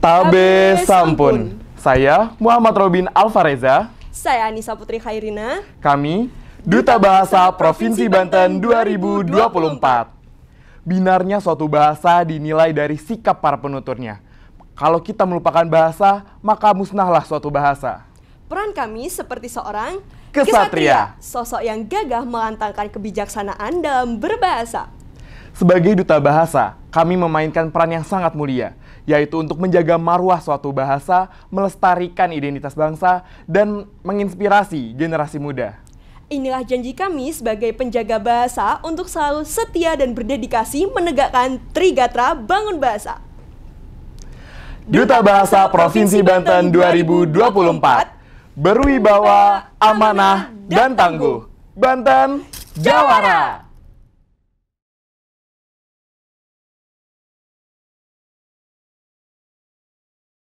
Tabe Sampun. Saya Muhammad Robin Alvareza. Saya Anissa Putri Khairina. Kami Duta Bahasa Provinsi Banten 2024. Binarnya suatu bahasa dinilai dari sikap para penuturnya. Kalau kita melupakan bahasa, maka musnahlah suatu bahasa. Peran kami seperti seorang kesatria, kesatria sosok yang gagah melantangkan kebijaksanaan dalam berbahasa. Sebagai duta bahasa, kami memainkan peran yang sangat mulia, yaitu untuk menjaga marwah suatu bahasa, melestarikan identitas bangsa, dan menginspirasi generasi muda. Inilah janji kami sebagai penjaga bahasa untuk selalu setia dan berdedikasi menegakkan Trigatra Bangun Bahasa. Duta Bahasa Provinsi Banten 2024 Berwibawa, amanah, dan tangguh Banten, Jawara!